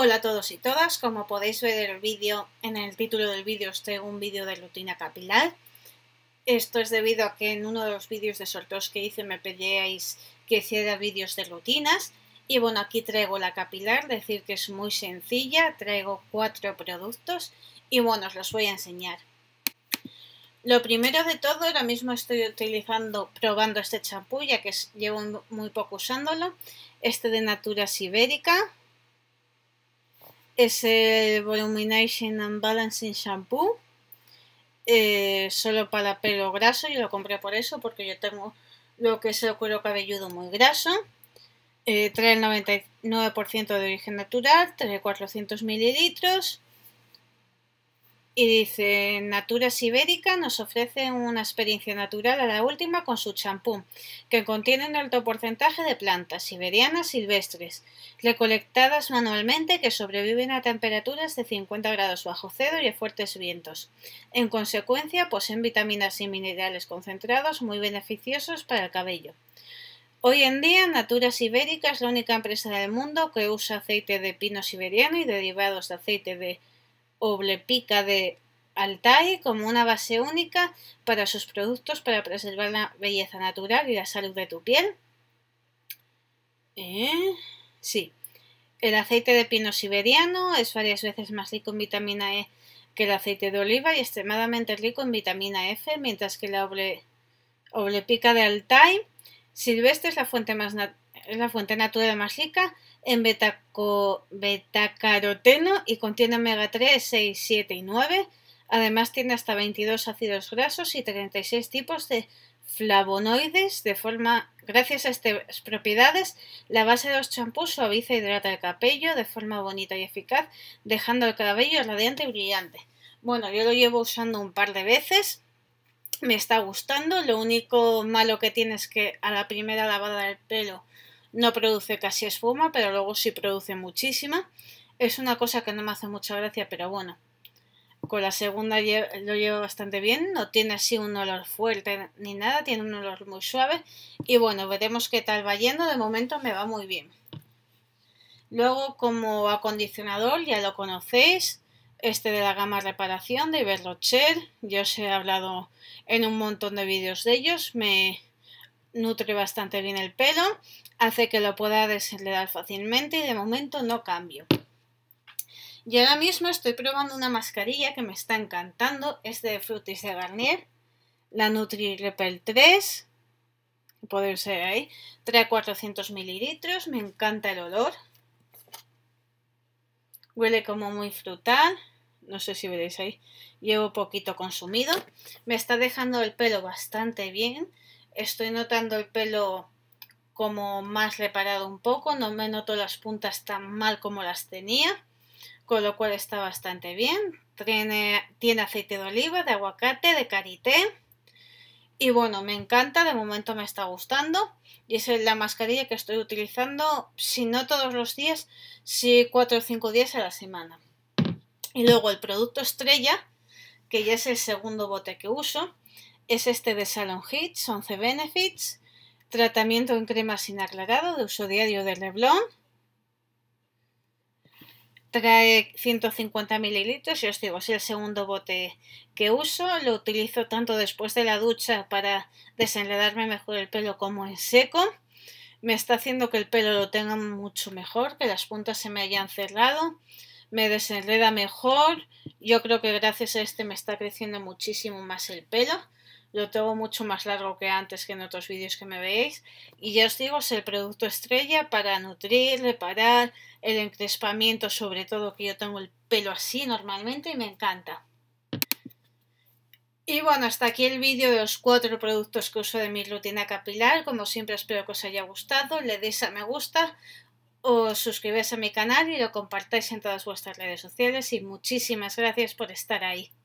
Hola a todos y todas, como podéis ver el vídeo, en el título del vídeo os traigo un vídeo de rutina capilar. Esto es debido a que en uno de los vídeos de sorteos que hice me pedíais que hiciera vídeos de rutinas. Y bueno, aquí traigo la capilar, decir que es muy sencilla, traigo cuatro productos y bueno, os los voy a enseñar. Lo primero de todo, ahora mismo estoy utilizando, probando este champú, ya que llevo muy poco usándolo, este de Natura Ibérica es el Volumination and Balancing Shampoo. Eh, solo para pelo graso, yo lo compré por eso, porque yo tengo lo que es el cuero cabelludo muy graso. Eh, trae el 99% de origen natural, trae 400 mililitros y dice, Natura Ibérica nos ofrece una experiencia natural a la última con su champú, que contiene un alto porcentaje de plantas siberianas silvestres, recolectadas manualmente que sobreviven a temperaturas de 50 grados bajo cero y a fuertes vientos. En consecuencia, poseen vitaminas y minerales concentrados muy beneficiosos para el cabello. Hoy en día, Natura Ibérica es la única empresa del mundo que usa aceite de pino siberiano y derivados de aceite de oblepica de Altai como una base única para sus productos para preservar la belleza natural y la salud de tu piel. Eh, sí. El aceite de pino siberiano es varias veces más rico en vitamina E que el aceite de oliva y extremadamente rico en vitamina F, mientras que la oblepica de Altai silvestre es la fuente más es la fuente natural más rica en betacaroteno y contiene omega 3, 6, 7 y 9. Además tiene hasta 22 ácidos grasos y 36 tipos de flavonoides de forma gracias a estas propiedades la base de los champús suaviza e hidrata el cabello de forma bonita y eficaz dejando el cabello radiante y brillante bueno yo lo llevo usando un par de veces me está gustando lo único malo que tiene es que a la primera lavada del pelo no produce casi espuma, pero luego sí produce muchísima. Es una cosa que no me hace mucha gracia, pero bueno. Con la segunda lo llevo bastante bien, no tiene así un olor fuerte ni nada, tiene un olor muy suave. Y bueno, veremos qué tal va yendo, de momento me va muy bien. Luego como acondicionador, ya lo conocéis, este de la gama reparación de Iberrocher. yo os he hablado en un montón de vídeos de ellos, me, nutre bastante bien el pelo, hace que lo pueda desenredar fácilmente y de momento no cambio. Y ahora mismo estoy probando una mascarilla que me está encantando, es de Frutis de Garnier, la Nutri Repel 3, puede ser ahí, trae 400 mililitros, me encanta el olor, huele como muy frutal, no sé si veréis ahí, llevo poquito consumido, me está dejando el pelo bastante bien, estoy notando el pelo como más reparado un poco, no me noto las puntas tan mal como las tenía, con lo cual está bastante bien. Tiene, aceite de oliva, de aguacate, de karité. Y bueno, me encanta, de momento me está gustando. Y es la mascarilla que estoy utilizando, si no todos los días, si cuatro o cinco días a la semana. Y luego el producto estrella, que ya es el segundo bote que uso, es este de Salon Hits, 11 Benefits, tratamiento en crema sin aclarado de uso diario de Leblon. Trae 150 mililitros, yo os digo, es el segundo bote que uso. Lo utilizo tanto después de la ducha para desenredarme mejor el pelo como en seco. Me está haciendo que el pelo lo tenga mucho mejor, que las puntas se me hayan cerrado me desenreda mejor. Yo creo que gracias a este me está creciendo muchísimo más el pelo lo tengo mucho más largo que antes que en otros vídeos que me veis y ya os digo es el producto estrella para nutrir, reparar el encrespamiento sobre todo que yo tengo el pelo así normalmente y me encanta y bueno, hasta aquí el vídeo de los cuatro productos que uso de mi rutina capilar. Como siempre espero que os haya gustado, le deis a me gusta, os suscribáis a mi canal y lo compartáis en todas vuestras redes sociales y muchísimas gracias por estar ahí.